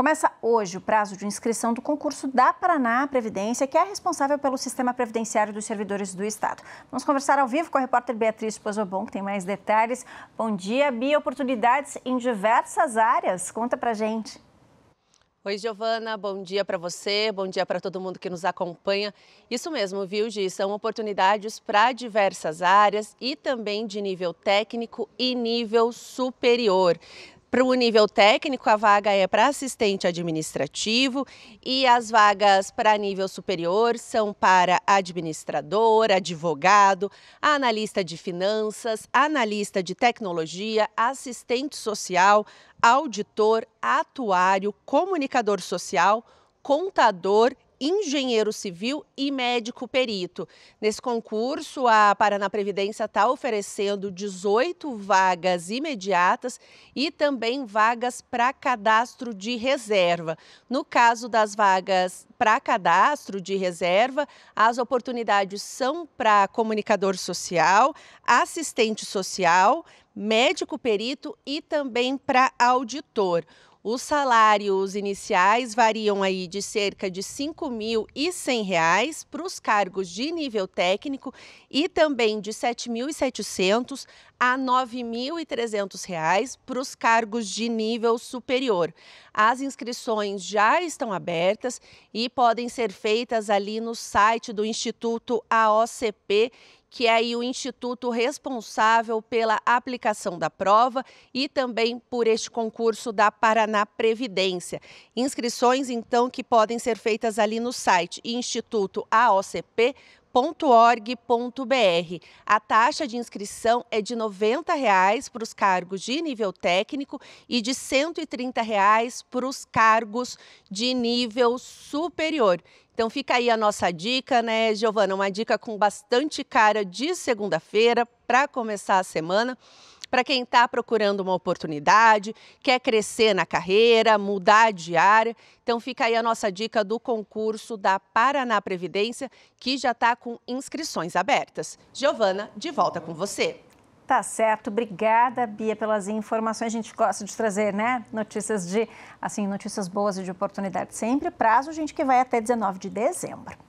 Começa hoje o prazo de inscrição do concurso da Paraná Previdência, que é responsável pelo sistema previdenciário dos servidores do Estado. Vamos conversar ao vivo com a repórter Beatriz Pozobon, que tem mais detalhes. Bom dia, Bia. Oportunidades em diversas áreas. Conta pra gente. Oi, Giovana, bom dia para você, bom dia para todo mundo que nos acompanha. Isso mesmo, viu, Gi? São oportunidades para diversas áreas e também de nível técnico e nível superior. Para o nível técnico, a vaga é para assistente administrativo e as vagas para nível superior são para administrador, advogado, analista de finanças, analista de tecnologia, assistente social, auditor, atuário, comunicador social, contador engenheiro civil e médico perito. Nesse concurso, a Paraná Previdência está oferecendo 18 vagas imediatas e também vagas para cadastro de reserva. No caso das vagas para cadastro de reserva, as oportunidades são para comunicador social, assistente social, médico perito e também para auditor. Os salários iniciais variam aí de cerca de R$ 5.100 para os cargos de nível técnico e também de R$ 7.700 a R$ 9.300 para os cargos de nível superior. As inscrições já estão abertas e podem ser feitas ali no site do Instituto AOCP que é aí o instituto responsável pela aplicação da prova e também por este concurso da Paraná Previdência. Inscrições, então, que podem ser feitas ali no site institutoaocp.com www.ufsc.org.br. A taxa de inscrição é de R$ 90,00 para os cargos de nível técnico e de R$ 130,00 para os cargos de nível superior. Então fica aí a nossa dica, né, Giovana? Uma dica com bastante cara de segunda-feira para começar a semana para quem está procurando uma oportunidade, quer crescer na carreira, mudar de área. Então fica aí a nossa dica do concurso da Paraná Previdência, que já está com inscrições abertas. Giovana, de volta com você. Tá certo, obrigada Bia pelas informações. A gente gosta de trazer, né, notícias de, assim, notícias boas e de oportunidade sempre. Prazo, gente, que vai até 19 de dezembro.